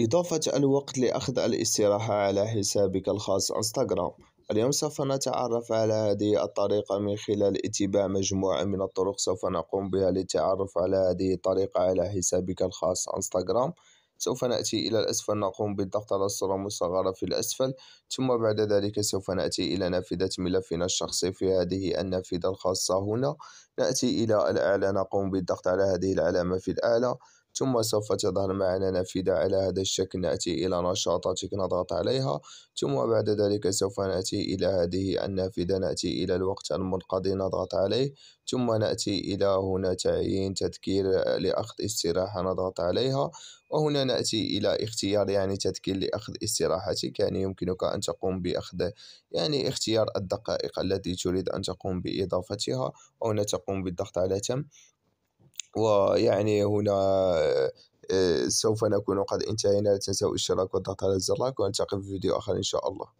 إضافة الوقت لأخذ الاستراحة على حسابك الخاص إنستغرام اليوم سوف نتعرف على هذه الطريقة من خلال اتباع مجموعة من الطرق سوف نقوم بها للتعرف على هذه الطريقة على حسابك الخاص إنستغرام سوف نأتي إلى الأسفل نقوم بالضغط على الصورة المصغرة في الأسفل ثم بعد ذلك سوف نأتي إلى نافذة ملفنا الشخصي في هذه النافذة الخاصة هنا نأتي إلى الأعلى نقوم بالضغط على هذه العلامة في الأعلى ثم سوف تظهر معنا نافذة على هذا الشكل نأتي إلى نشاطاتك نضغط عليها ثم بعد ذلك سوف نأتي إلى هذه النافذة نأتي إلى الوقت المنقضي نضغط عليه ثم نأتي إلى هنا تعيين تذكير لأخذ استراحة نضغط عليها وهنا نأتي إلى اختيار يعني تذكير لأخذ استراحتك يعني يمكنك أن تقوم بأخذ يعني اختيار الدقائق التي تريد أن تقوم بإضافتها وهنا تقوم يقوم بالضغط على تم ويعني هنا آه، سوف نكون قد انتهينا لا تنسوا الاشتراك والضغط على الزر ونلتقي في فيديو آخر إن شاء الله